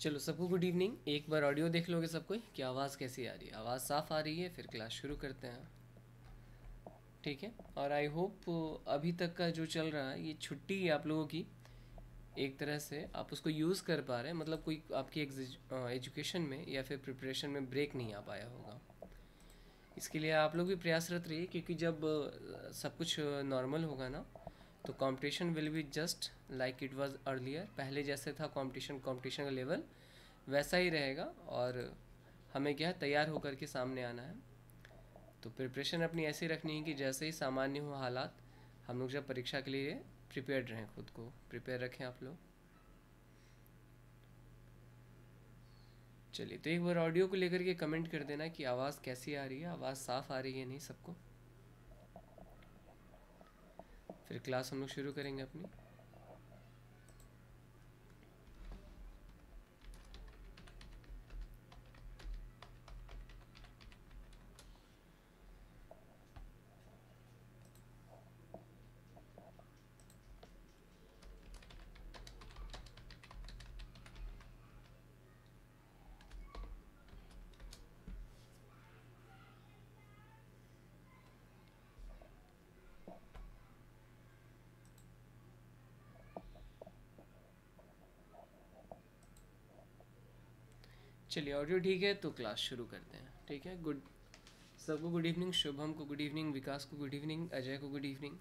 चलो सबको good evening एक बार ऑडियो देख लोगे सबको कि आवाज़ कैसी आ रही है आवाज़ साफ़ आ रही है फिर क्लास शुरू करते हैं ठीक है और आई होप uh, अभी तक का जो चल रहा है ये छुट्टी है आप लोगों की एक तरह से आप उसको यूज़ कर पा रहे हैं मतलब कोई आपकी एजुकेशन uh, में या फिर प्रिपरेशन में ब्रेक नहीं आ पाया होगा इसके लिए आप लोग भी प्रयासरत रहिए क्योंकि जब uh, सब कुछ नॉर्मल होगा ना तो competition will be just like it was earlier पहले जैसे था कंपटीशन कंपटीशन का लेवल वैसा ही रहेगा और हमें क्या है तैयार होकर के सामने आना है तो प्रिपरेशन अपनी ऐसी रखनी है कि जैसे ही सामान्य हो हालात हम लोग जब परीक्षा के लिए प्रिपेयर्ड रहें खुद को प्रिपेयर रखें आप लोग चलिए तो एक बार ऑडियो को लेकर के कमेंट कर देना कि आवाज़ कैसी आ रही है आवाज़ साफ़ आ रही है नहीं सबको फिर क्लास हम लोग शुरू करेंगे अपनी चलिए ऑडियो ठीक है तो क्लास शुरू करते हैं ठीक है गुड सबको गुड इवनिंग शुभम को गुड इवनिंग विकास को गुड इवनिंग अजय को गुड इवनिंग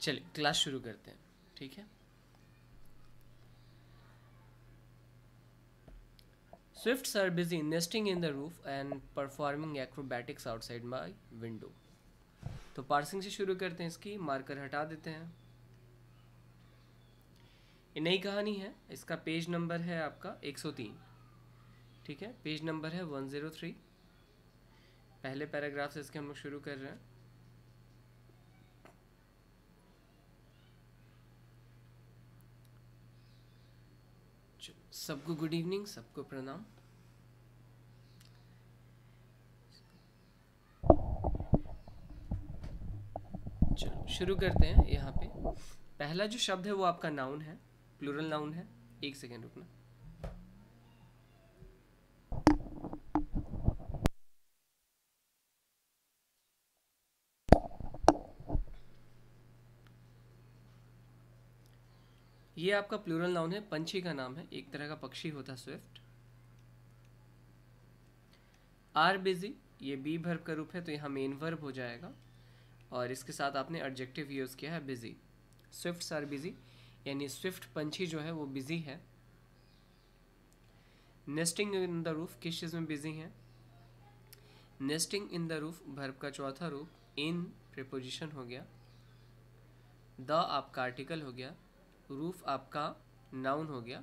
चलिए क्लास शुरू करते हैं ठीक है Swifts are busy nesting in the roof and performing acrobatics outside my window. तो पार्सिंग से शुरू करते हैं इसकी मार्कर हटा देते हैं ये नई कहानी है इसका पेज नंबर है आपका 103 ठीक है पेज नंबर है 103 पहले पैराग्राफ से इसके हम लोग शुरू कर रहे हैं सबको गुड इवनिंग सबको प्रणाम शुरू करते हैं यहाँ पे पहला जो शब्द है वो आपका नाउन है प्लूरल नाउन है एक सेकेंड रुकना ये आपका प्लूरल नाउन है पंछी का नाम है एक तरह का पक्षी होता स्विफ्ट आर बिजी ये बी वर्ब का रूप है तो यहाँ मेन वर्ब हो जाएगा और इसके साथ आपने एडजेक्टिव यूज़ किया है बिज़ी स्विफ्ट आर बिज़ी यानी स्विफ्ट पंछी जो है वो बिज़ी है नेस्टिंग इन द रूफ किस चीज़ में बिज़ी है nesting in the roof verb का चौथा रूप इन प्रिपोजिशन हो गया द आपका आर्टिकल हो गया रूफ आपका नाउन हो गया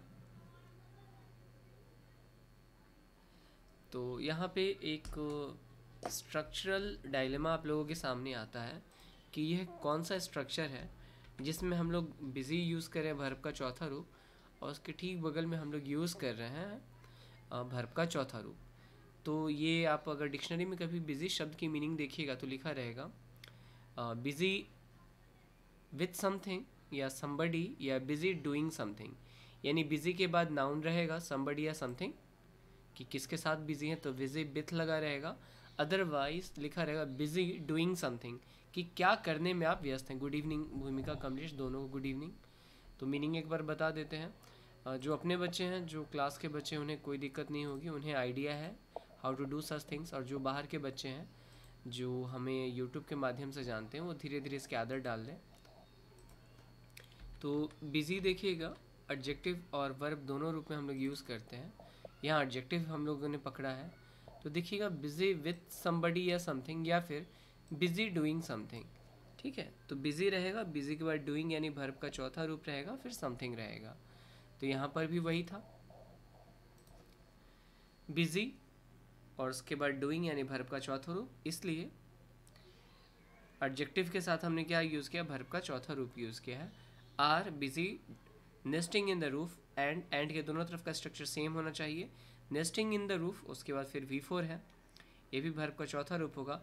तो यहाँ पे एक स्ट्रक्चरल डायलेमा आप लोगों के सामने आता है कि यह कौन सा स्ट्रक्चर है जिसमें हम लोग बिज़ी यूज़ कर रहे हैं भर्ब का चौथा रूप और उसके ठीक बगल में हम लोग यूज़ कर रहे हैं भर्ब का चौथा रूप तो ये आप अगर डिक्शनरी में कभी बिज़ी शब्द की मीनिंग देखिएगा तो लिखा रहेगा बिज़ी विथ समथिंग या समबडी या बिज़ी डूइंग समथिंग यानी बिज़ी के बाद नाउन रहेगा समबडी या समथिंग कि किसके साथ बिज़ी हैं तो बिज़ी विथ लगा रहेगा अदरवाइज लिखा रहेगा बिजी डूइंग समथिंग कि क्या करने में आप व्यस्त हैं गुड इवनिंग भूमिका कमलेश दोनों को गुड इवनिंग तो मीनिंग एक बार बता देते हैं जो अपने बच्चे हैं जो क्लास के बच्चे उन्हें कोई दिक्कत नहीं होगी उन्हें आइडिया है how to do such things और जो बाहर के बच्चे हैं जो हमें यूट्यूब के माध्यम से जानते हैं वो धीरे धीरे इसके आदत डाल दें तो बिज़ी देखिएगा एडजेक्टिव और वर्ब दोनों रूप में हम लोग यूज़ करते हैं यहाँ एडजेक्टिव हम लोगों ने पकड़ा है तो देखिएगा बिज़ी विथ समबडी या समथिंग या फिर बिज़ी डूइंग समथिंग ठीक है तो बिज़ी रहेगा बिज़ी के बाद डूइंग यानी भर्ब का चौथा रूप रहेगा फिर समथिंग रहेगा तो यहाँ पर भी वही था बिज़ी और उसके बाद डूइंग यानी भर्ब का चौथा रूप इसलिए एडजेक्टिव के साथ हमने क्या यूज़ किया भर्ब का चौथा रूप यूज़ किया है are busy nesting in the roof and and के दोनों तरफ का स्ट्रक्चर सेम होना चाहिए नेस्टिंग इन द रूफ उसके बाद फिर वी फोर है ये भी वर्ब का चौथा रूप होगा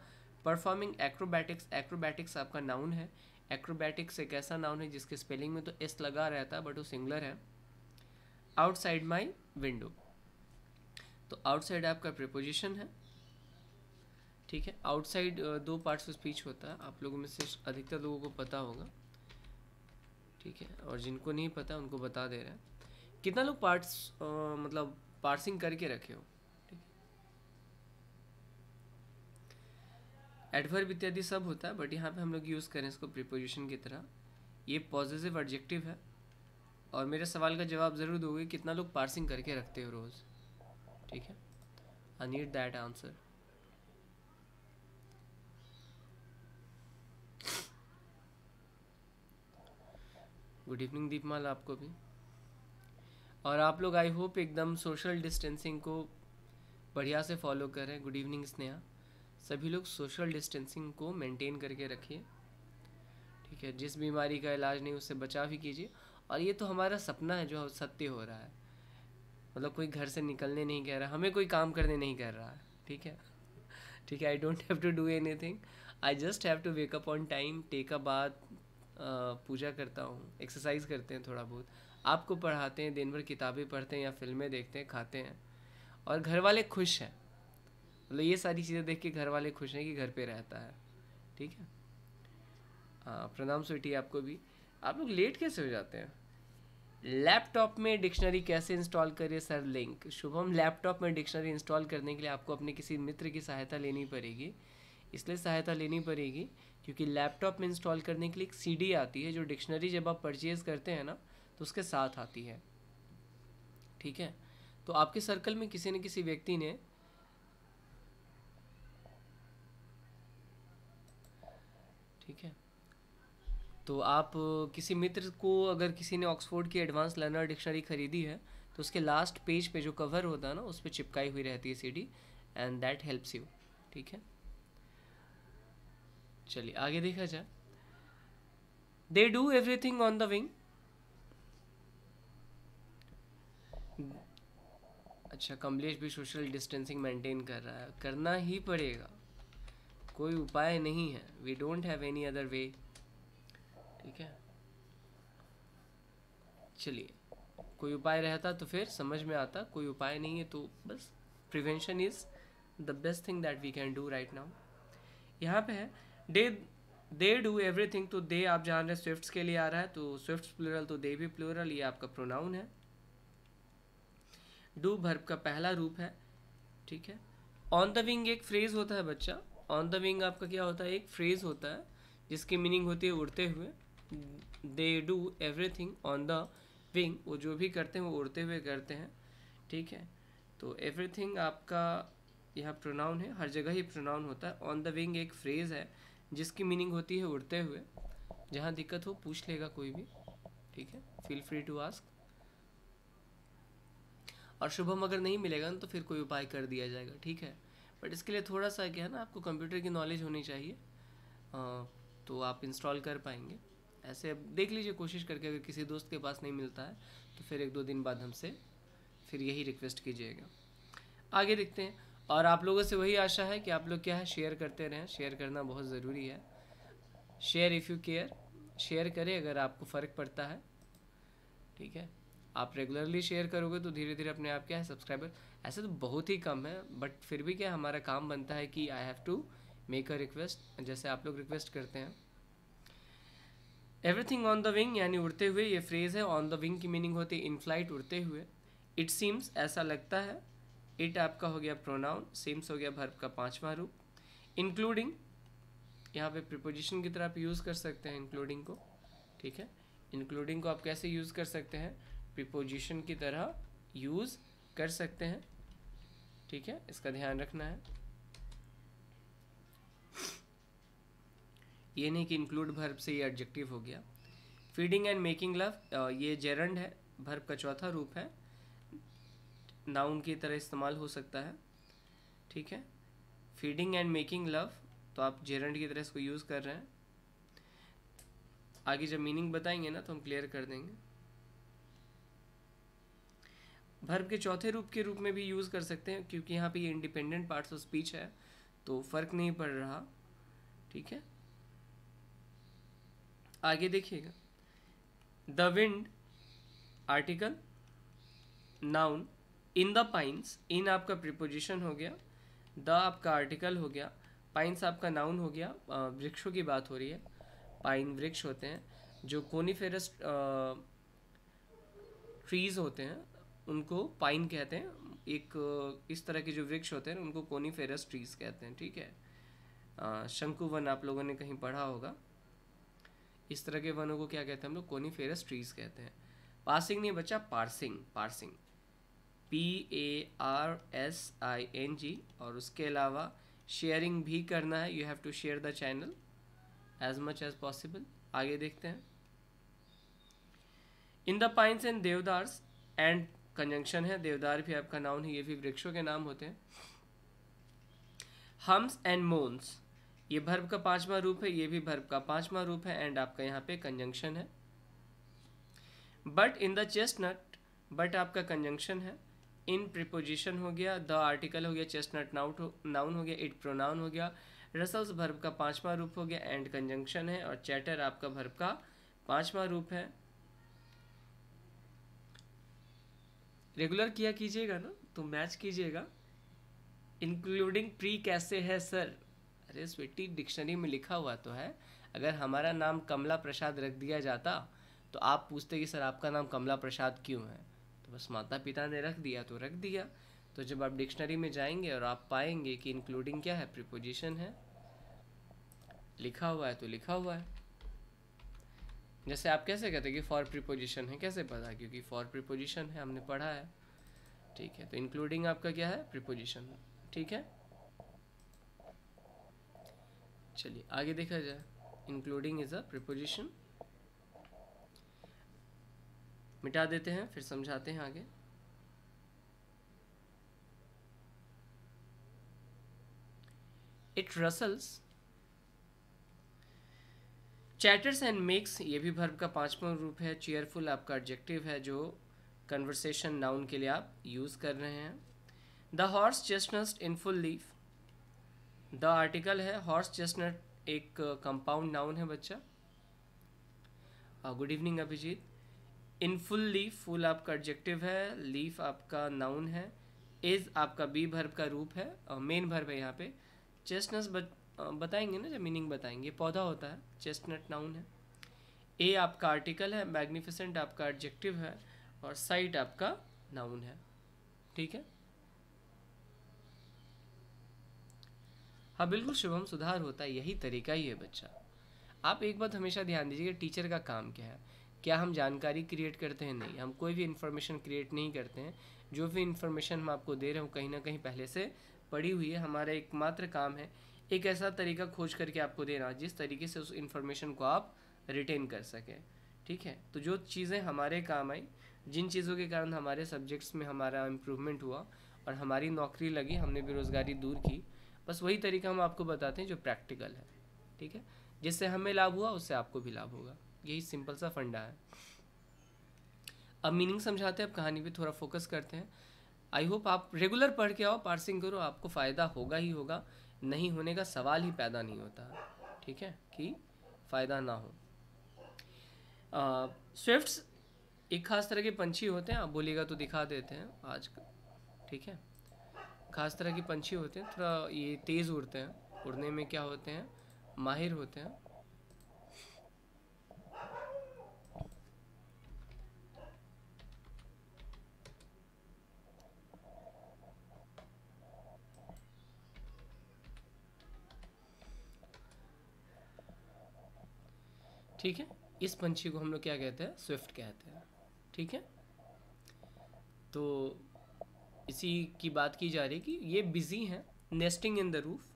परफॉर्मिंग एक्रोबैटिक्स एक्रोबैटिक्स आपका नाउन है एक्रोबैटिक्स एक ऐसा नाउन है जिसके स्पेलिंग में तो एस लगा रहता है बट वो सिंगलर है आउटसाइड माई विंडो तो आउटसाइड आपका प्रिपोजिशन है ठीक है आउटसाइड दो पार्ट्स ऑफ स्पीच होता है आप लोगों में से अधिकतर लोगों को पता होगा ठीक है और जिनको नहीं पता उनको बता दे रहा है कितना लोग पार्ट्स मतलब पार्सिंग करके रखे हो एडवर्ब इत्यादि सब होता है बट यहाँ पे हम लोग यूज़ करें इसको प्रिपोजिशन की तरह ये पॉजिटिव एडजेक्टिव है और मेरे सवाल का जवाब ज़रूर दोगे कितना लोग पार्सिंग करके रखते हो रोज़ ठीक है I need that answer good evening Deepmal आपको भी और आप लोग आई होप एकदम सोशल डिस्टेंसिंग को बढ़िया से फॉलो करें गुड इवनिंग स्नेहा सभी लोग सोशल डिस्टेंसिंग को मेंटेन करके रखिए ठीक है जिस बीमारी का इलाज नहीं उससे बचाव ही कीजिए और ये तो हमारा सपना है जो सत्य हो रहा है मतलब कोई घर से निकलने नहीं कह रहा हमें कोई काम करने नहीं कह रहा है ठीक है ठीक है I don't have to do anything I just have to wake up on time take a bath पूजा करता हूँ एक्सरसाइज करते हैं थोड़ा बहुत आपको पढ़ाते हैं दिन भर किताबें पढ़ते हैं या फिल्में देखते हैं खाते हैं और घर वाले खुश हैं मतलब ये सारी चीज़ें देख के घर वाले खुश हैं कि घर पे रहता है ठीक है हाँ, प्रणाम स्वीटी आपको भी आप लोग लेट कैसे हो जाते हैं लैपटॉप में डिक्शनरी कैसे इंस्टॉल करें सर लिंक शुभम लैपटॉप में डिक्शनरी इंस्टॉल करने के लिए आपको अपने किसी मित्र की सहायता लेनी पड़ेगी इसलिए सहायता लेनी पड़ेगी क्योंकि लैपटॉप में इंस्टॉल करने के लिए एक सीडी आती है जो डिक्शनरी जब आप परचेज़ करते हैं ना तो उसके साथ आती है ठीक है तो आपके सर्कल में किसी न किसी व्यक्ति ने ठीक है तो आप किसी मित्र को अगर किसी ने ऑक्सफोर्ड की एडवांस लर्नर डिक्शनरी खरीदी है तो उसके लास्ट पेज पे जो कवर होता है ना उस पर चिपकाई हुई रहती है CD and that helps you ठीक है चलिए आगे देखा जाए they do everything on the wing अच्छा कमलेश भी सोशल डिस्टेंसिंग मेंटेन कर रहा है करना ही पड़ेगा कोई उपाय नहीं है we don't have any other way ठीक है चलिए कोई उपाय रहता तो फिर समझ में आता कोई उपाय नहीं है तो बस prevention is the best thing that we can do right now यहाँ पे है they they do everything तो दे आप जान रहे स्विफ्ट के लिए आ रहा है तो स्विफ्ट प्लूरल तो दे भी प्लूरल ये आपका प्रोनाउन है डू भर्ब का पहला रूप है ठीक है ऑन द विंग एक फ्रेज़ होता है बच्चा ऑन द विंग आपका क्या होता है एक फ्रेज़ होता है जिसकी मीनिंग होती है उड़ते हुए they do everything on the wing वो जो भी करते हैं वो उड़ते हुए करते हैं ठीक है तो एवरीथिंग आपका यह प्रोनाउन है हर जगह ही प्रोनाउन होता है ऑन द विंग एक फ्रेज़ है जिसकी मीनिंग होती है उड़ते हुए जहाँ दिक्कत हो पूछ लेगा कोई भी ठीक है फील फ्री टू आस्क और शुभम अगर नहीं मिलेगा ना तो फिर कोई उपाय कर दिया जाएगा ठीक है बट इसके लिए थोड़ा सा क्या है ना आपको कंप्यूटर की नॉलेज होनी चाहिए आ, तो आप इंस्टॉल कर पाएंगे ऐसे देख लीजिए कोशिश करके अगर किसी दोस्त के पास नहीं मिलता है तो फिर एक दो दिन बाद हमसे फिर यही रिक्वेस्ट कीजिएगा आगे देखते हैं और आप लोगों से वही आशा है कि आप लोग क्या है शेयर करते रहें शेयर करना बहुत ज़रूरी है share if you care share करें अगर आपको फ़र्क पड़ता है ठीक है आप रेगुलरली शेयर करोगे तो धीरे धीरे अपने आप क्या है सब्सक्राइबर ऐसे तो बहुत ही कम है बट फिर भी क्या हमारा काम बनता है कि I have to make a request जैसे आप लोग रिक्वेस्ट करते हैं एवरीथिंग ऑन द विंग यानी उड़ते हुए ये फ्रेज़ है ऑन द विंग की मीनिंग होती है इन फ्लाइट उड़ते हुए इट सीम्स ऐसा लगता है इट आपका हो गया प्रोनाउन सीम्स हो गया भर्ब का पाँचवा रूप इंक्लूडिंग यहाँ पे प्रिपोजिशन की तरह आप यूज़ कर सकते हैं इंक्लूडिंग को ठीक है इंक्लूडिंग को आप कैसे यूज़ कर सकते हैं प्रिपोजिशन की तरह यूज़ कर सकते हैं ठीक है इसका ध्यान रखना है ये नहीं कि इंक्लूड भर्ब से ये एडजेक्टिव हो गया फीडिंग एंड मेकिंग लव ये जेरंड है भर्ब का चौथा रूप है नाउन की तरह इस्तेमाल हो सकता है ठीक है फीडिंग एंड मेकिंग लव तो आप जेरंड की तरह इसको यूज़ कर रहे हैं आगे जब मीनिंग बताएंगे ना तो हम क्लियर कर देंगे वर्ब के चौथे रूप के रूप में भी यूज़ कर सकते हैं क्योंकि यहाँ पे ये इंडिपेंडेंट पार्ट्स ऑफ स्पीच है तो फ़र्क नहीं पड़ रहा ठीक है आगे देखिएगा the wind article noun in the pines in आपका प्रिपोजिशन हो गया द आपका आर्टिकल हो गया पाइन्स आपका नाउन हो गया वृक्षों की बात हो रही है पाइन वृक्ष होते हैं जो कोनीफेरस ट्रीज़ होते हैं उनको पाइन कहते हैं एक इस तरह के जो वृक्ष होते हैं उनको कोनीफेरस ट्रीज कहते हैं ठीक है शंकु वन आप लोगों ने कहीं पढ़ा होगा इस तरह के वनों को क्या कहते हैं हम लोग कोनीफेरस ट्रीज कहते हैं पासिंग नहीं बच्चा parsing parsing P A R S I N G और उसके अलावा शेयरिंग भी करना है you have to share the channel as much as possible आगे देखते हैं in the pines and deodars and conjunction है देवदार भी आपका नाउन है ये भी वृक्षों के नाम होते हैं हम्स एंड मोन्स ये भर्ब का पांचवा रूप है ये भी भर्ब का पांचवा रूप है एंड आपका यहाँ पे कंजंक्शन है but in the chestnut but आपका कंजंक्शन है इन प्रिपोजिशन हो गया द आर्टिकल हो गया चेस्टनट नाउट नाउन हो गया इट प्रोनाउन हो गया रसल्स भर्ब का पांचवा रूप हो गया एंड कंजंक्शन है और चैटर आपका भर्ब का पांचवा रूप है रेगुलर किया कीजिएगा ना तो मैच कीजिएगा इंक्लूडिंग प्री कैसे है सर अरे स्वीटी डिक्शनरी में लिखा हुआ तो है अगर हमारा नाम कमला प्रसाद रख दिया जाता तो आप पूछते कि सर आपका नाम कमला प्रसाद क्यों है तो बस माता पिता ने रख दिया तो रख दिया तो जब आप डिक्शनरी में जाएंगे और आप पाएंगे कि इंक्लूडिंग क्या है प्रिपोजिशन है लिखा हुआ है तो लिखा हुआ है जैसे आप कैसे कहते हैं कि फॉर प्रीपोजिशन है कैसे पता क्योंकि फॉर प्रीपोजिशन है हमने पढ़ा है ठीक है तो इंक्लूडिंग आपका क्या है प्रीपोजिशन ठीक है चलिए आगे देखा जाए इंक्लूडिंग इज अ प्रीपोजिशन मिटा देते हैं फिर समझाते हैं आगे it rustles chatters and makes ये भी भर्व का पाँचवा रूप है चेयरफुल आपका ऑब्जेक्टिव है जो कन्वर्सेशन नाउन के लिए आप यूज़ कर रहे हैं the horse chestnut in full leaf the article है हॉर्स चेस्टनट एक कंपाउंड नाउन है बच्चा good evening Abhijit in full leaf full आपका ऑब्जेक्टिव है लीफ आपका नाउन है इज आपका बी भर्ब का रूप है और मेन भर्ब है यहाँ पे चेस्टनस बताएंगे ना जब मीनिंग बताएंगे पौधा होता है चेस्टनट नाउन है ए आपका आर्टिकल है मैग्निफिसेंट आपका एडजेक्टिव है और साइट आपका नाउन है ठीक है हाँ बिल्कुल शुभम सुधार होता है यही तरीका ही है बच्चा आप एक बात हमेशा ध्यान दीजिए कि टीचर का काम क्या है क्या हम जानकारी क्रिएट करते हैं नहीं हम कोई भी इन्फॉर्मेशन क्रिएट नहीं करते हैं जो भी इन्फॉर्मेशन हम आपको दे रहे हो कहीं ना कहीं पहले से पड़ी हुई है हमारा एकमात्र काम है एक ऐसा तरीका खोज करके आपको देना जिस तरीके से उस इन्फॉर्मेशन को आप रिटेन कर सकें ठीक है तो जो चीज़ें हमारे काम आई जिन चीज़ों के कारण हमारे सब्जेक्ट्स में हमारा इम्प्रूवमेंट हुआ और हमारी नौकरी लगी हमने बेरोज़गारी दूर की बस वही तरीका हम आपको बताते हैं जो प्रैक्टिकल है ठीक है जिससे हमें लाभ हुआ उससे आपको भी लाभ होगा यही सिंपल सा फंडा है अब मीनिंग समझाते हैं अब कहानी पे थोड़ा फोकस करते हैं आई होप आप रेगुलर पढ़ के आओ पार्सिंग करो आपको फ़ायदा होगा ही होगा नहीं होने का सवाल ही पैदा नहीं होता ठीक है कि फ़ायदा ना हो स्विफ्ट एक खास तरह के पंछी होते हैं आप बोलिएगा तो दिखा देते हैं आज का ठीक है खास तरह के पंछी होते हैं थोड़ा ये तेज़ उड़ते हैं उड़ने में क्या होते हैं माहिर होते हैं ठीक है इस पंछी को हम लोग क्या कहते हैं स्विफ्ट कहते हैं ठीक है तो इसी की बात की जा रही है कि ये बिज़ी हैं नेस्टिंग इन द रूफ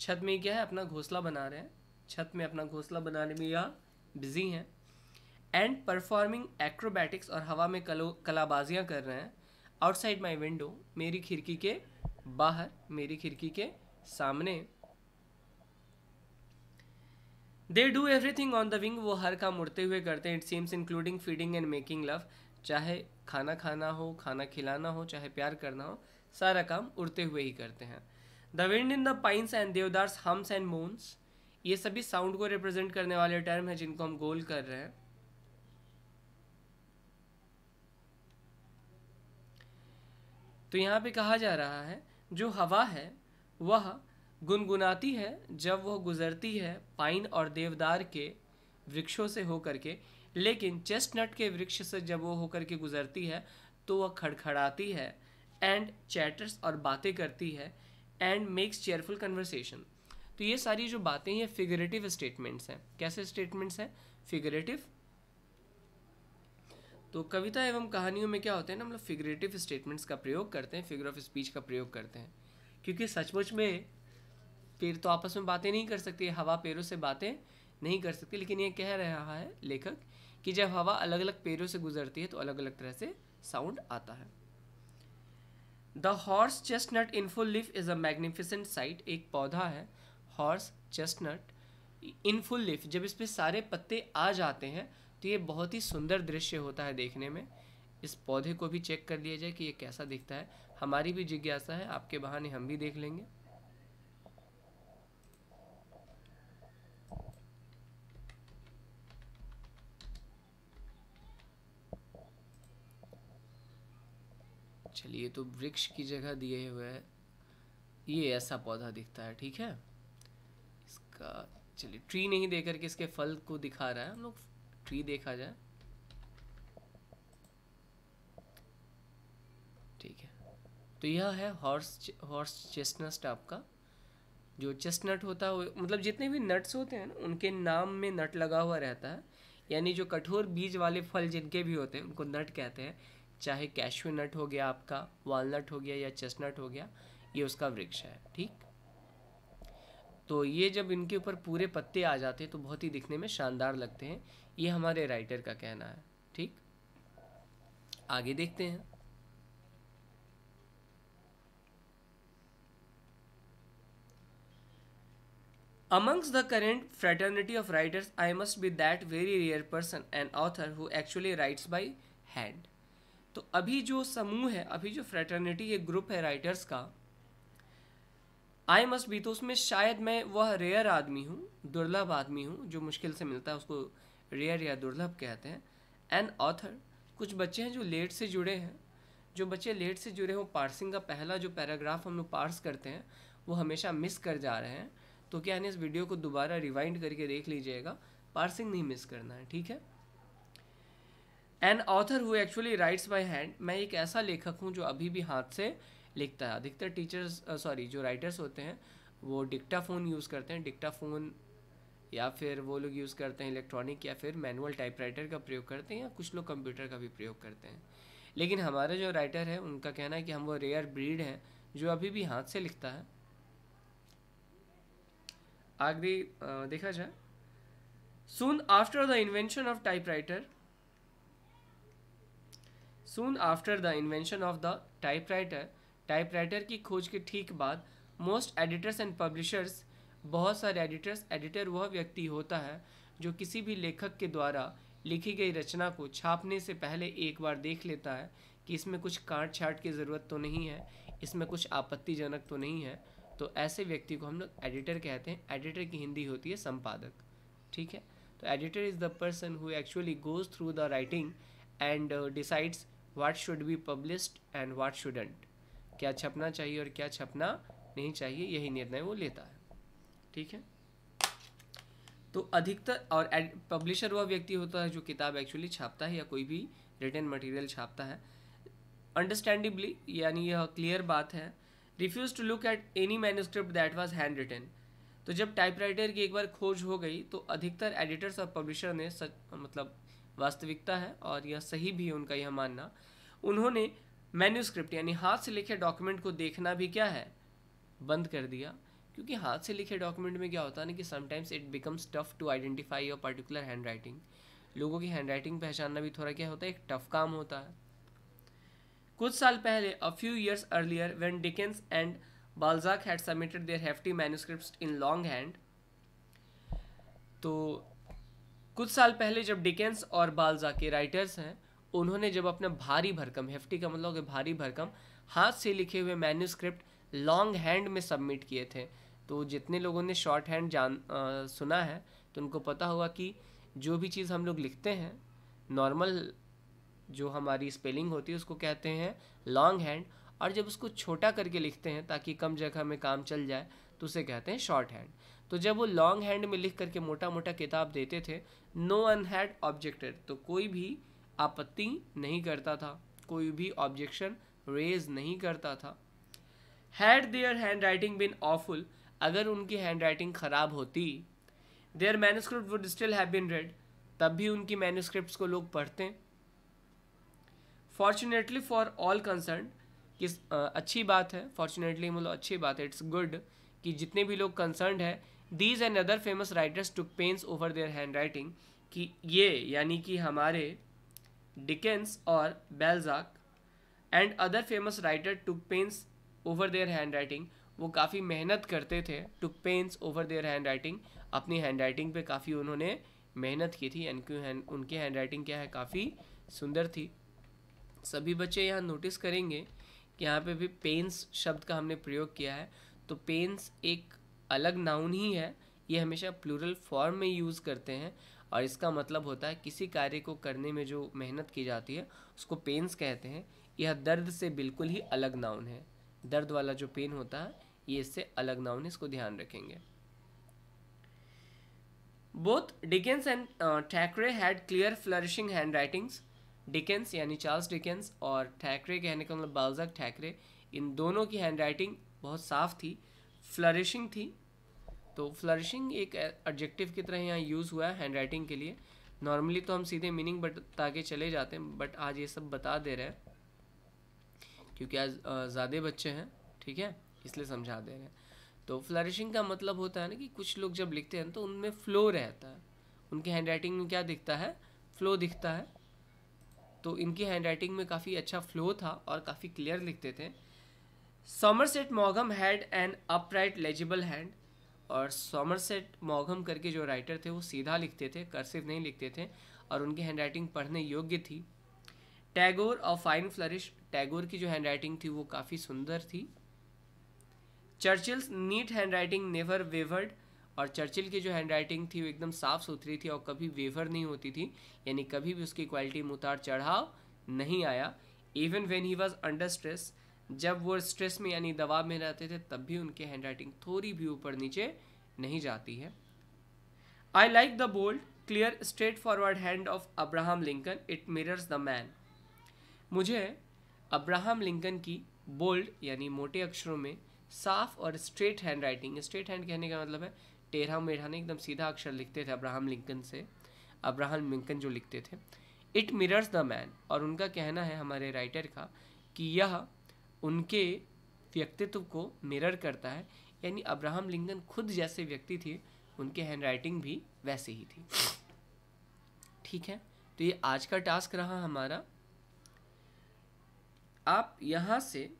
छत में क्या है अपना घोंसला बना रहे हैं छत में अपना घोंसला बनाने में यह बिज़ी हैं एंड परफॉर्मिंग एक्रोबैटिक्स और हवा में कलो कलाबाजियाँ कर रहे हैं आउटसाइड माई विंडो मेरी खिड़की के बाहर मेरी खिड़की के सामने they do everything on the wing वो हर काम उड़ते हुए करते हैं it seems including feeding and making love चाहे खाना खाना हो खाना खिलाना हो चाहे प्यार करना हो सारा काम उड़ते हुए ही करते हैं the wind in the pines and deodars hums and moans ये सभी साउंड को रिप्रेजेंट करने वाले टर्म हैं जिनको हम गोल कर रहे हैं तो यहाँ पे कहा जा रहा है जो हवा है वह गुनगुनाती है जब वह गुजरती है पाइन और देवदार के वृक्षों से होकर के लेकिन चेस्टनट के वृक्ष से जब वो होकर के गुजरती है तो वह खड़खड़ाती है एंड चैटर्स और बातें करती है एंड मेक्स चेयरफुल कन्वर्सेशन तो ये सारी जो बातें हैं फिगरेटिव स्टेटमेंट्स हैं कैसे स्टेटमेंट्स हैं फिगरेटिव तो कविता एवं कहानियों में क्या होते हैं ना हम लोग फिगरेटिव स्टेटमेंट्स का प्रयोग करते हैं फिगर ऑफ स्पीच का प्रयोग करते हैं क्योंकि सचमुच में पेड़ तो आपस में बातें नहीं कर सकती हवा पेड़ों से बातें नहीं कर सकती लेकिन ये कह रहा है लेखक कि जब हवा अलग अलग पेड़ों से गुजरती है तो अलग अलग तरह से साउंड आता है the horse chestnut in full leaf is a magnificent sight एक पौधा है हॉर्स चेस्टनट इन फुल लिफ जब इस पर सारे पत्ते आ जाते हैं तो ये बहुत ही सुंदर दृश्य होता है देखने में इस पौधे को भी चेक कर लिया जाए कि ये कैसा दिखता है हमारी भी जिज्ञासा है आपके बहाने हम भी देख लेंगे चलिए तो वृक्ष की जगह दिए हुए ये ऐसा पौधा दिखता है ठीक है इसका चलिए ट्री नहीं दे करके इसके फल को दिखा रहा है हम लोग ट्री देखा जाए ठीक है तो यह है हॉर्स हॉर्स चेस्टनट आपका जो चेस्टनट होता है मतलब जितने भी नट्स होते हैं ना उनके नाम में नट लगा हुआ रहता है यानी जो कठोर बीज वाले फल जिनके भी होते हैं उनको नट कहते हैं चाहे कैशू नट हो गया आपका वालनट हो गया या चेस्टनट हो गया ये उसका वृक्ष है ठीक तो ये जब इनके ऊपर पूरे पत्ते आ जाते हैं तो बहुत ही दिखने में शानदार लगते हैं ये हमारे राइटर का कहना है ठीक आगे देखते हैं Amongst the current fraternity of writers, I must be that very rare person, an author who actually writes by hand. तो अभी जो समूह है अभी जो फ्रेटर्निटी ये ग्रुप है राइटर्स का आई मस्ट बी तो उसमें शायद मैं वह रेयर आदमी हूँ दुर्लभ आदमी हूँ जो मुश्किल से मिलता है उसको रेयर या दुर्लभ कहते हैं एन ऑथर कुछ बच्चे हैं जो लेट से जुड़े हैं जो बच्चे लेट से जुड़े हों पार्सिंग का पहला जो पैराग्राफ हम लोग पार्स करते हैं वो हमेशा मिस कर जा रहे हैं तो क्या इस वीडियो को दोबारा रिवाइंड करके देख लीजिएगा पार्सिंग नहीं मिस करना है ठीक है an author who actually writes by hand मैं एक ऐसा लेखक हूँ जो अभी भी हाथ से लिखता है अधिकतर टीचर्स सॉरी जो राइटर्स होते हैं वो डिक्टा फोन यूज़ करते हैं डिक्टा फोन या फिर वो लोग यूज़ करते हैं इलेक्ट्रॉनिक या फिर मैनुअल टाइपराइटर का प्रयोग करते हैं या कुछ लोग कंप्यूटर का भी प्रयोग करते हैं लेकिन हमारे जो राइटर हैं उनका कहना है कि हम वो रेयर ब्रीड हैं जो अभी भी हाथ से लिखता है आगरी देखा जाए soon after the invention of typewriter soon after the invention of the typewriter typewriter की खोज के ठीक बाद मोस्ट एडिटर्स एंड पब्लिशर्स बहुत सारे एडिटर्स एडिटर वह व्यक्ति होता है जो किसी भी लेखक के द्वारा लिखी गई रचना को छापने से पहले एक बार देख लेता है कि इसमें कुछ काट छाट की ज़रूरत तो नहीं है इसमें कुछ आपत्तिजनक तो नहीं है तो ऐसे व्यक्ति को हम लोग एडिटर कहते हैं एडिटर की हिंदी होती है संपादक ठीक है तो editor is the person who actually goes through the writing and decides what should be published and what shouldn't क्या छपना चाहिए और क्या छपना नहीं चाहिए यही निर्णय वो लेता है ठीक है तो अधिकतर और पब्लिशर वह व्यक्ति होता है जो किताब एक्चुअली छापता है या कोई भी रिटर्न मटेरियल छापता है अंडरस्टैंडिबली यानी यह क्लियर बात है refuse to look at any manuscript that was handwritten तो जब टाइपराइटर की एक बार खोज हो गई तो अधिकतर एडिटर्स और पब्लिशर ने सच मतलब वास्तविकता है और यह सही भी उनका यह मानना उन्होंने मैन्यूस्क्रिप्ट यानी हाथ से लिखे डॉक्यूमेंट को देखना भी क्या है बंद कर दिया क्योंकि हाथ से लिखे डॉक्यूमेंट में क्या होता है ना कि sometimes it becomes tough to identify your particular handwriting लोगों की हैंड राइटिंग पहचानना भी थोड़ा क्या होता है एक टफ काम होता है कुछ साल पहले a few years earlier when Dickens and Balzac had submitted their hefty manuscript in longhand तो कुछ साल पहले जब डिकेंस और बालजा के राइटर्स हैं उन्होंने जब अपना भारी भरकम हेफ्टी का मतलब भारी भरकम हाथ से लिखे हुए मैन्यूस्क्रिप्ट लॉन्ग हैंड में सबमिट किए थे तो जितने लोगों ने शॉर्ट हैंड जान आ, सुना है तो उनको पता होगा कि जो भी चीज़ हम लोग लिखते हैं नॉर्मल जो हमारी स्पेलिंग होती है उसको कहते हैं लॉन्ग हैंड और जब उसको छोटा करके लिखते हैं ताकि कम जगह में काम चल जाए तो उसे कहते हैं शॉर्ट हैंड तो जब वो लॉन्ग हैंड में लिख करके मोटा मोटा किताब देते थे नो वन हैड ऑब्जेक्टेड तो कोई भी आपत्ति नहीं करता था कोई भी ऑब्जेक्शन रेज नहीं करता था had their handwriting been awful अगर उनकी हैंड राइटिंग ख़राब होती their manuscript would still have been read तब भी उनकी मैनुस्क्रिप्ट को लोग पढ़ते फॉर्चुनेटली फॉर ऑल कंसर्न किस अच्छी बात है फॉर्चुनेटली मतलब अच्छी बात है इट्स गुड कि जितने भी लोग कंसर्न है these and other famous writers took pains over their handwriting कि ये यानी कि हमारे डिकेंस और Balzac and other famous writer took pains over their handwriting वो काफ़ी मेहनत करते थे took pains over their handwriting अपनी हैंड राइटिंग पर काफ़ी उन्होंने मेहनत की थी एंड हैंड उनकी हैंड राइटिंग क्या है काफ़ी सुंदर थी सभी बच्चे यहाँ नोटिस करेंगे कि यहाँ पे भी पेंस शब्द का हमने प्रयोग किया है तो पेन्स एक अलग नाउन ही है ये हमेशा प्लूरल फॉर्म में यूज़ करते हैं और इसका मतलब होता है किसी कार्य को करने में जो मेहनत की जाती है उसको पेन्स कहते हैं यह दर्द से बिल्कुल ही अलग नाउन है दर्द वाला जो पेन होता है ये इससे अलग नाउन है इसको ध्यान रखेंगे both Dickens and Thackeray had clear flourishing handwritings Dickens यानी चार्ल्स डिकेंस और ठैकरे कहने का मतलब बालजक ठैकरे इन दोनों की हैंड राइटिंग बहुत साफ थी फ्लरिशिंग थी तो फ्लरिशिंग एक एडजेक्टिव की तरह यहाँ यूज़ हुआ है हैंड राइटिंग के लिए नॉर्मली तो हम सीधे मीनिंग बता के चले जाते हैं बट आज ये सब बता दे रहे हैं क्योंकि आज ज़्यादा बच्चे हैं ठीक है इसलिए समझा दे रहे हैं तो फ्लरिशिंग का मतलब होता है ना कि कुछ लोग जब लिखते हैं तो उनमें फ़्लो रहता है उनकी हैंड राइटिंग में क्या दिखता है फ़्लो दिखता है तो इनकी हैंड राइटिंग में काफ़ी अच्छा फ़्लो था और काफ़ी क्लियर लिखते थे सॉमरसेट मोगम had an upright legible hand और सॉमरसेट मोगम करके जो राइटर थे वो सीधा लिखते थे कर्सिव नहीं लिखते थे और उनकी हैंड राइटिंग पढ़ने योग्य थी टैगोर और फाइन फ्लरिश टैगोर की जो हैंड राइटिंग थी वो काफ़ी सुंदर थी Churchill's neat handwriting never wavered और चर्चिल की जो हैंड राइटिंग थी वो एकदम साफ़ सुथरी थी और कभी वेवर नहीं होती थी यानी कभी भी उसकी क्वालिटी में उतार चढ़ाव नहीं आया even when he was under stress जब वो स्ट्रेस में यानी दबाव में रहते थे तब भी उनके हैंड राइटिंग थोड़ी भी ऊपर नीचे नहीं जाती है I like the bold clear straightforward hand of Abraham Lincoln it mirrors the man मुझे अब्राहम लिंकन की बोल्ड यानी मोटे अक्षरों में साफ और straight handwriting straight hand कहने का मतलब है टेढ़ा मेढ़ा नहीं एकदम सीधा अक्षर लिखते थे अब्राहम लिंकन से अब्राहम लिंकन जो लिखते थे इट मिरर्स द मैन और उनका कहना है हमारे राइटर का कि यह उनके व्यक्तित्व को मिरर करता है यानी अब्राहम लिंकन खुद जैसे व्यक्ति थे उनके हैंड राइटिंग भी वैसे ही थी ठीक है तो ये आज का टास्क रहा हमारा आप यहाँ से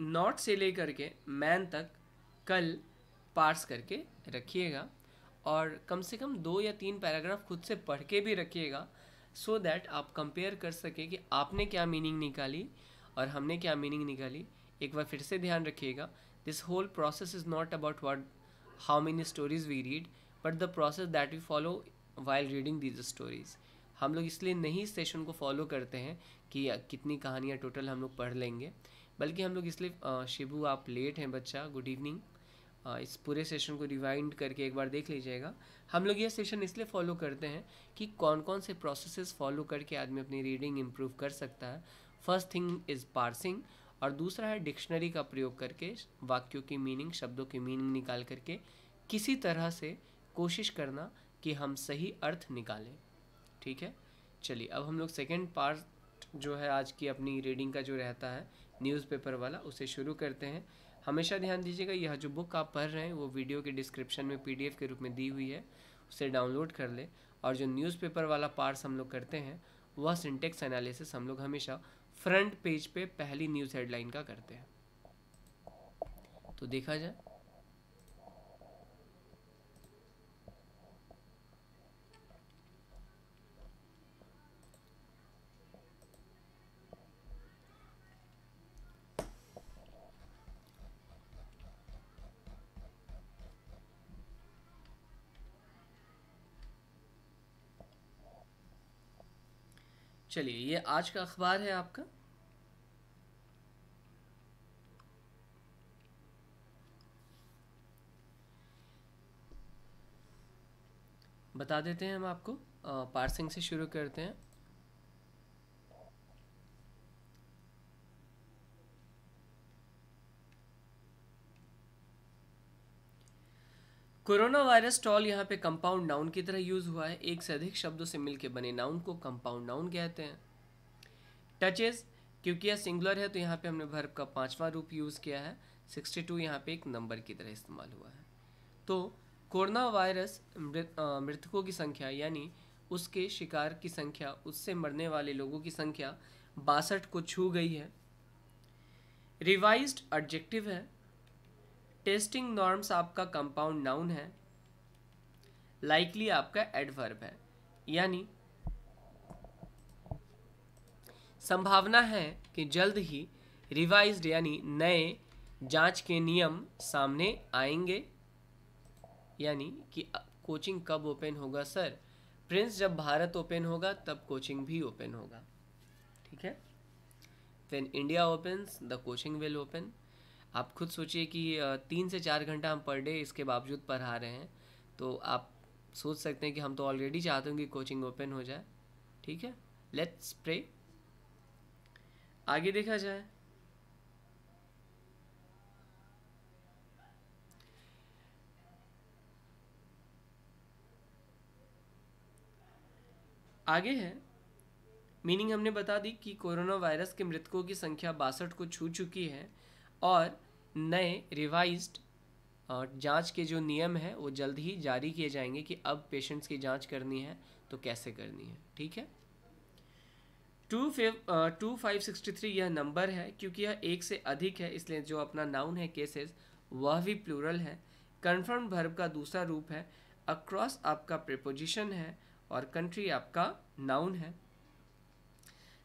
नॉट से लेकर के मैन तक कल पार्स करके रखिएगा और कम से कम दो या तीन पैराग्राफ खुद से पढ़ के भी रखिएगा सो so दैट आप कंपेयर कर सकें कि आपने क्या मीनिंग निकाली और हमने क्या मीनिंग निकाली एक बार फिर से ध्यान रखिएगा this whole process is not about what how many stories we read but the process that we follow while reading these stories हम लोग इसलिए नहीं सेशन को फॉलो करते हैं कि कितनी कहानियाँ टोटल हम लोग पढ़ लेंगे बल्कि हम लोग इसलिए शिबू आप लेट हैं बच्चा गुड इवनिंग इस पूरे सेशन को रिवाइंड करके एक बार देख लीजिएगा हम लोग ये सेशन इसलिए फॉलो करते हैं कि कौन कौन से प्रोसेसेस फॉलो करके आदमी अपनी रीडिंग इम्प्रूव कर सकता है फर्स्ट थिंग इज़ पार्सिंग और दूसरा है डिक्शनरी का प्रयोग करके वाक्यों की मीनिंग शब्दों की मीनिंग निकाल करके किसी तरह से कोशिश करना कि हम सही अर्थ निकालें ठीक है चलिए अब हम लोग सेकेंड पार्ट जो है आज की अपनी रीडिंग का जो रहता है न्यूज़पेपर वाला उसे शुरू करते हैं हमेशा ध्यान दीजिएगा यह जो बुक आप पढ़ रहे हैं वो वीडियो के डिस्क्रिप्शन में पी के रूप में दी हुई है उसे डाउनलोड कर ले और जो न्यूज़पेपर वाला पार्ट्स हम लोग करते हैं वह सिंटेक्स एनालिसिस हम लोग हमेशा फ्रंट पेज पे पहली न्यूज़ हेडलाइन का करते हैं तो देखा जाए चलिए ये आज का अखबार है आपका बता देते हैं हम आपको पार्सिंग से शुरू करते हैं कोरोना वायरस टॉल यहाँ पे कंपाउंड नाउन की तरह यूज़ हुआ है एक से अधिक शब्दों से मिलकर बने नाउन को कंपाउंड नाउन कहते हैं टचेज क्योंकि यह सिंगुलर है तो यहाँ पे हमने भर्ब का पाँचवा रूप यूज़ किया है सिक्सटी टू यहाँ पे एक नंबर की तरह इस्तेमाल हुआ है तो कोरोना वायरस मृतकों की संख्या यानी उसके शिकार की संख्या उससे मरने वाले लोगों की संख्या बासठ को छू गई है रिवाइज्ड एडजेक्टिव है टेस्टिंग नॉर्म्स आपका कंपाउंड नाउन है लाइकली आपका एडवर्ब है यानी संभावना है कि जल्द ही रिवाइज्ड यानी नए जांच के नियम सामने आएंगे यानी कि कोचिंग कब ओपन होगा सर प्रिंस जब भारत ओपन होगा तब कोचिंग भी ओपन होगा ठीक है when India open the coaching will open आप खुद सोचिए कि तीन से चार घंटा हम पर डे इसके बावजूद पढ़ा रहे हैं तो आप सोच सकते हैं कि हम तो ऑलरेडी चाहते होंगे कोचिंग ओपन हो जाए ठीक है लेट्स प्रे आगे देखा जाए आगे है मीनिंग हमने बता दी कि कोरोना वायरस के मृतकों की संख्या बासठ को छू चुकी है और नए रिवाइज्ड जांच के जो नियम हैं वो जल्द ही जारी किए जाएंगे कि अब पेशेंट्स की जांच करनी है तो कैसे करनी है ठीक है two five two five sixty three यह नंबर है क्योंकि यह एक से अधिक है इसलिए जो अपना नाउन है केसेस वह भी प्लूरल है कन्फर्म भर्ब का दूसरा रूप है अक्रॉस आपका प्रिपोजिशन है और कंट्री आपका नाउन है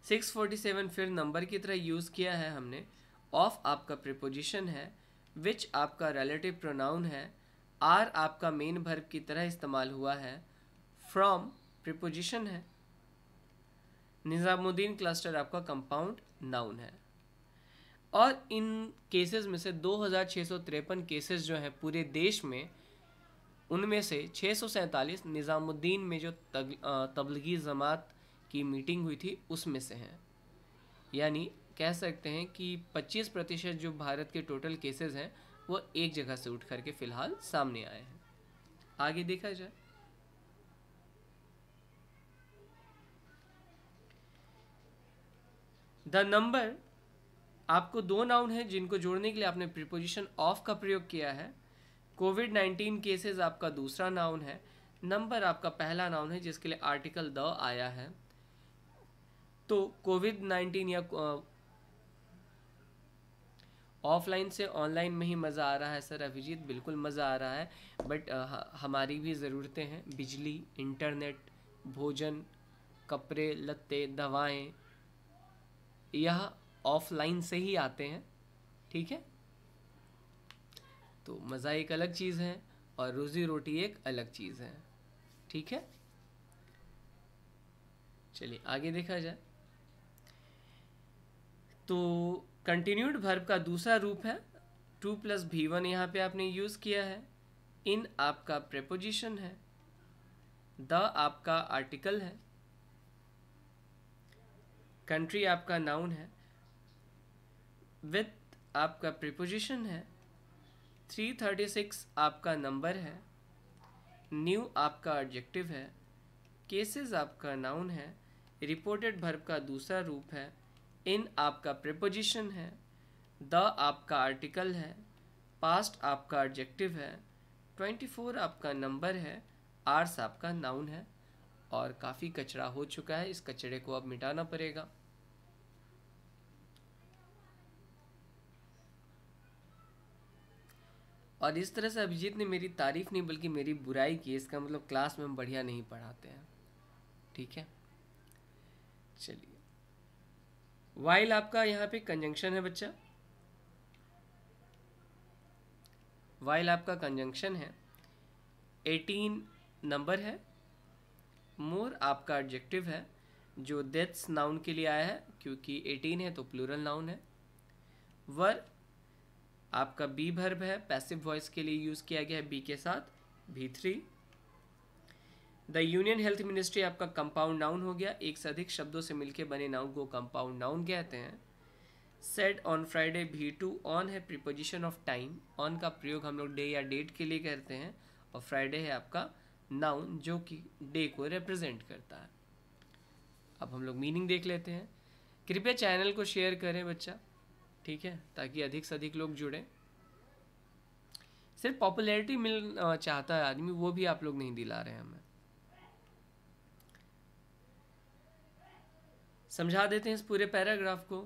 सिक्स फोर्टी सेवन फिर नंबर की तरह यूज़ किया है हमने ऑफ आपका प्रिपोजिशन है विच आपका रिलेटिव प्रोनाउन है आर आपका मेन भर्ब की तरह इस्तेमाल हुआ है फ्रॉम प्रिपोजिशन है निज़ामुद्दीन क्लस्टर आपका कंपाउंड नाउन है और इन केसेस में से दो केसेस जो हैं पूरे देश में उनमें से छः निज़ामुद्दीन में जो तबलगी जमात की मीटिंग हुई थी उसमें से हैं यानी कह सकते हैं कि 25 प्रतिशत जो भारत के टोटल केसेस हैं वो एक जगह से उठ करके फ़िलहाल सामने आए हैं आगे देखा जाए द नंबर आपको दो नाउन है जिनको जोड़ने के लिए आपने प्रिपोजिशन ऑफ का प्रयोग किया है कोविड नाइन्टीन केसेस आपका दूसरा नाउन है नंबर आपका पहला नाउन है जिसके लिए आर्टिकल द आया है तो कोविड 19 या ऑफलाइन से ऑनलाइन में ही मज़ा आ रहा है सर अभिजीत बिल्कुल मज़ा आ रहा है बट हमारी भी ज़रूरतें हैं बिजली इंटरनेट भोजन कपड़े लत्ते दवाएं यह ऑफलाइन से ही आते हैं ठीक है तो मज़ा एक अलग चीज़ है और रोज़ी रोटी एक अलग चीज़ है ठीक है चलिए आगे देखा जाए तो कंटिन्यूड भर्ब का दूसरा रूप है टू प्लस भी वन यहाँ पर आपने यूज़ किया है इन आपका प्रेपोजिशन है द आपका आर्टिकल है कंट्री आपका नाउन है विथ आपका प्रिपोजिशन है थ्री थर्टी सिक्स आपका नंबर है न्यू आपका एडजेक्टिव है केसेस आपका नाउन है रिपोर्टेड भर्ब का दूसरा रूप है इन आपका प्रिपोजिशन है द आपका आर्टिकल है पास्ट आपका ऑब्जेक्टिव है ट्वेंटी फोर आपका नंबर है आर्स आपका नाउन है और काफ़ी कचरा हो चुका है इस कचरे को अब मिटाना पड़ेगा और इस तरह से अभिजीत ने मेरी तारीफ़ नहीं बल्कि मेरी बुराई की इसका मतलब क्लास में हम बढ़िया नहीं पढ़ाते हैं ठीक है चलिए वाइल आपका यहाँ पे कंजंक्शन है बच्चा वाइल आपका कंजंक्शन है एटीन नंबर है मोर आपका एडजेक्टिव है जो डेथ्स नाउन के लिए आया है क्योंकि एटीन है तो प्लूरल नाउन है वर आपका बी भर्ब है पैसिव वॉइस के लिए यूज़ किया गया है बी के साथ भी through the union health ministry आपका कंपाउंड नाउन हो गया एक से अधिक शब्दों से मिलकर बने नाउन को कंपाउंड नाउन कहते हैं सेट ऑन फ्राइडे भी टू ऑन है प्रिपोजिशन ऑफ टाइम ऑन का प्रयोग हम लोग डे या डेट के लिए करते हैं और फ्राइडे है आपका नाउन जो कि डे को रिप्रेजेंट करता है अब हम लोग मीनिंग देख लेते हैं कृपया चैनल को शेयर करें बच्चा ठीक है ताकि अधिक से अधिक लोग जुड़ें सिर्फ पॉपुलैरिटी मिल चाहता है आदमी वो भी आप लोग नहीं दिला रहे हैं हमें समझा देते हैं इस पूरे पैराग्राफ को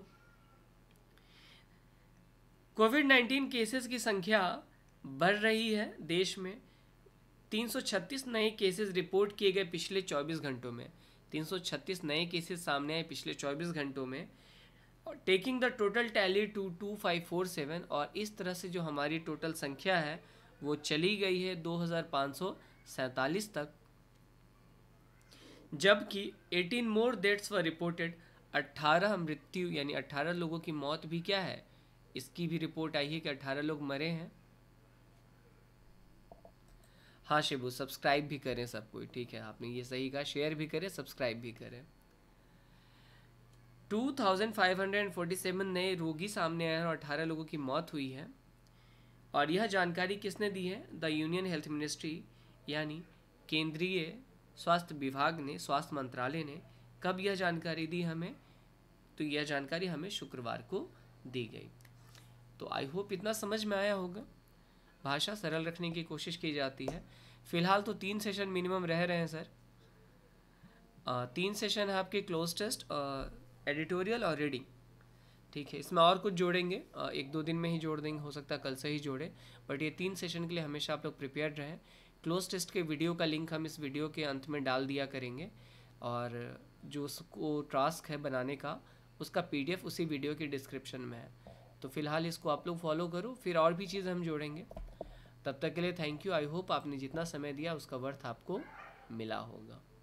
कोविड 19 केसेस की संख्या बढ़ रही है देश में 336 नए केसेस रिपोर्ट किए गए पिछले 24 घंटों में 336 नए केसेस सामने आए पिछले 24 घंटों में और taking the total tally to two five four seven और इस तरह से जो हमारी टोटल संख्या है वो चली गई है दो हज़ार पाँच सौ सैंतालीस तक जबकि 18 मोर डेट्स व रिपोर्टेड 18 मृत्यु यानी 18 लोगों की मौत भी क्या है इसकी भी रिपोर्ट आई है कि 18 लोग मरे हैं हाँ शिबू सब्सक्राइब भी करें सब कोई ठीक है आपने ये सही कहा शेयर भी करें सब्सक्राइब भी करें 2547 नए रोगी सामने आए हैं और अठारह लोगों की मौत हुई है और यह जानकारी किसने दी है द यूनियन हेल्थ मिनिस्ट्री यानी केंद्रीय स्वास्थ्य विभाग ने स्वास्थ्य मंत्रालय ने कब यह जानकारी दी हमें तो यह जानकारी हमें शुक्रवार को दी गई तो आई होप इतना समझ में आया होगा भाषा सरल रखने की कोशिश की जाती है फिलहाल तो तीन सेशन मिनिमम रह रहे हैं सर आ, तीन सेशन है आपके क्लोज टेस्ट एडिटोरियल और रीडिंग ठीक है इसमें और कुछ जोड़ेंगे आ, एक दो दिन में ही जोड़ देंगे हो सकता है कल से ही जोड़े बट ये तीन सेशन के लिए हमेशा आप लोग प्रिपेयर रहें क्लोज टेस्ट के वीडियो का लिंक हम इस वीडियो के अंत में डाल दिया करेंगे और जो उसको टास्क है बनाने का उसका पीडीएफ उसी वीडियो के डिस्क्रिप्शन में है तो फिलहाल इसको आप लोग फॉलो करो फिर और भी चीज़ हम जोड़ेंगे तब तक के लिए थैंक यू आई होप आपने जितना समय दिया उसका वर्थ आपको मिला होगा